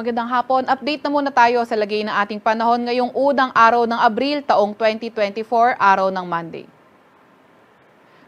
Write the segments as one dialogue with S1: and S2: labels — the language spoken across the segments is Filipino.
S1: Magandang hapon. Update na muna tayo sa lagay ng ating panahon ngayong unang araw ng Abril taong 2024, araw ng Monday.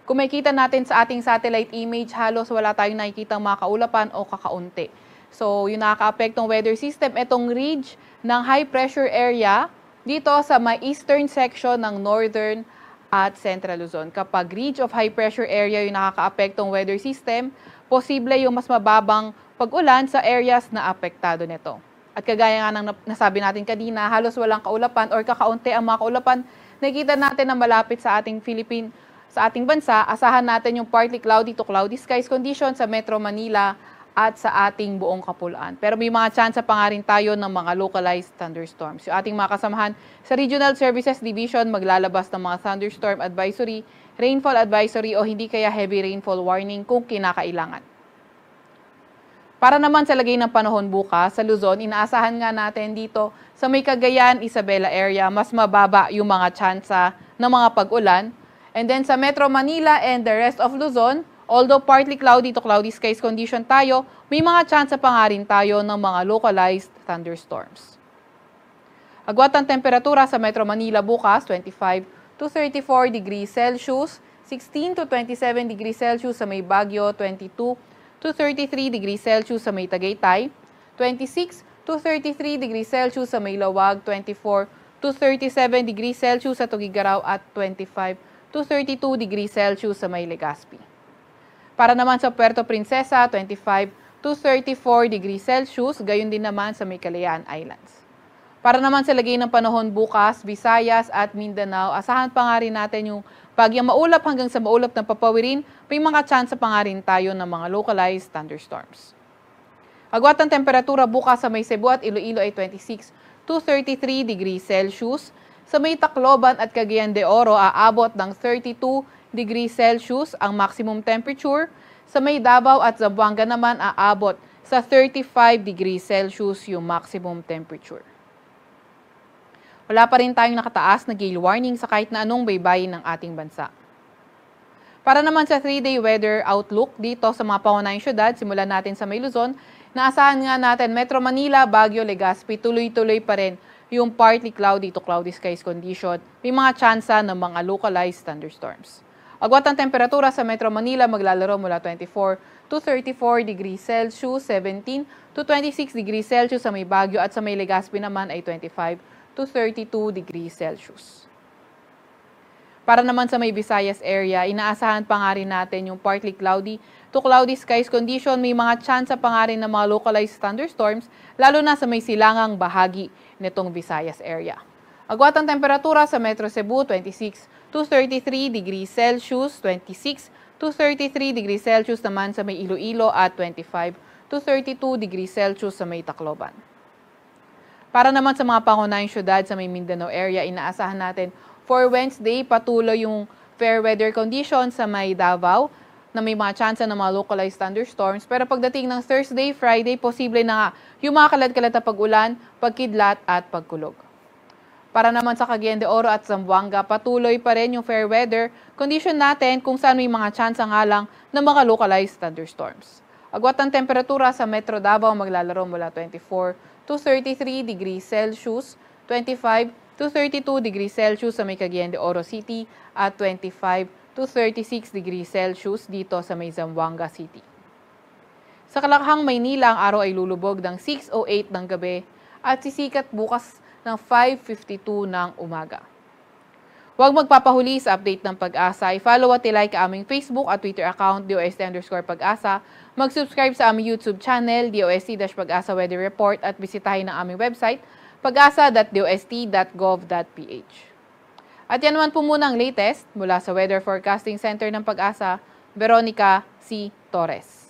S1: Kung makikita natin sa ating satellite image, halos wala tayong nakikita mga kaulapan o kakaunti. So, yung nakaka-apektong weather system, itong ridge ng high pressure area dito sa may eastern section ng northern at Central Luzon. Kapag ridge of high pressure area yung nakakaapektong weather system, posible yung mas mababang pag-ulan sa areas na apektado nito. At kagaya nga ng nasabi natin kanina, halos walang kaulapan or kakaunti ang mga kaulapan, nakikita natin na malapit sa ating Philippine sa ating bansa, asahan natin yung partly cloudy to cloudy skies condition sa Metro Manila at sa ating buong kapulaan. Pero may mga chance pa nga rin tayo ng mga localized thunderstorms. Yung ating mga kasamahan sa Regional Services Division maglalabas ng mga thunderstorm advisory, rainfall advisory o hindi kaya heavy rainfall warning kung kinakailangan. Para naman sa lagay ng panahon bukas sa Luzon, inaasahan nga natin dito sa may Cagayan, Isabela area, mas mababa yung mga tsansa ng mga pag-ulan. And then sa Metro Manila and the rest of Luzon, Although partly cloudy to cloudy skies condition tayo, may mga chance pa nga rin tayo ng mga localized thunderstorms. Agwat ang temperatura sa Metro Manila bukas, 25 to 34 degrees Celsius, 16 to 27 degrees Celsius sa may Baguio, 22 to 33 degrees Celsius sa may Tagaytay, 26 to 33 degrees Celsius sa may Lawag, 24 to 37 degrees Celsius sa Tugigaraw at 25 to 32 degrees Celsius sa may Legazpi. Para naman sa Puerto Princesa, 25 to 34 degrees Celsius, gayon din naman sa Mikalayaan Islands. Para naman sa lagay ng panahon bukas, Visayas at Mindanao, asahan pa nga rin natin yung bagyang maulap hanggang sa maulap ng papawirin, may mga chance pa nga rin tayo ng mga localized thunderstorms. Agwat ng temperatura bukas sa may Cebu at Iloilo ay 26 to 33 degrees Celsius. Sa may Tacloban at Cagayan de Oro, aabot ng 32 degree Celsius ang maximum temperature, sa may Davao at Zamboanga naman aabot sa 35 degree Celsius yung maximum temperature. Wala pa rin tayong nakataas na gale warning sa kahit na anong baybayin ng ating bansa. Para naman sa 3-day weather outlook dito sa mga pangunahing syudad, simulan natin sa May Luzon, naasahan nga natin Metro Manila, Baguio, Legazpi, tuloy-tuloy pa rin yung partly cloudy to cloudy skies condition. May mga tsansa ng mga localized thunderstorms. Agwat ang temperatura sa Metro Manila maglalaro mula 24 to 34 degrees Celsius, 17 to 26 degrees Celsius sa may Baguio at sa may Legazpi naman ay 25 to 32 degrees Celsius. Para naman sa may Visayas area, inaasahan pa nga rin natin yung partly cloudy to cloudy skies condition. May mga chance pa nga rin ng mga localized thunderstorms, lalo na sa may silangang bahagi nitong Visayas area. Agwat ang temperatura sa Metro Cebu, 26 to 33 degrees Celsius, 26 to 33 degrees Celsius naman sa may Iloilo at 25 to 32 degrees Celsius sa may Tacloban. Para naman sa mga pangunahing syudad sa may Mindanao area, inaasahan natin for Wednesday patuloy yung fair weather conditions sa may Davao na may mga tsansa ng mga localized thunderstorms. Pero pagdating ng Thursday, Friday, posible na nga yung mga kalat-kalat na pag-ulan, pagkidlat at pagkulog. Para naman sa Cagayan de Oro at Zamboanga, patuloy pa rin yung fair weather condition natin kung saan may mga chance nga lang na mga localized thunderstorms. Agwat ang temperatura sa Metro Davao maglalaro mula 24 to 33 degrees Celsius, 25 to 32 degrees Celsius sa may Cagayan de Oro City at 25 to 36 degrees Celsius dito sa may Zamboanga City. Sa Kalakhang, Maynila, ang araw ay lulubog ng 6.08 ng gabi at sisikat bukas ng 5.52 ng umaga. Huwag magpapahuli sa update ng pag-asa. I-follow at i-like aming Facebook at Twitter account, DOST underscore pag-asa. Mag-subscribe sa aming YouTube channel, DOST-Pag-asa Weather Report at bisitahin ang aming website, pag-asa.dost.gov.ph. At yan naman po muna ang latest mula sa Weather Forecasting Center ng Pag-asa, Veronica C. Torres.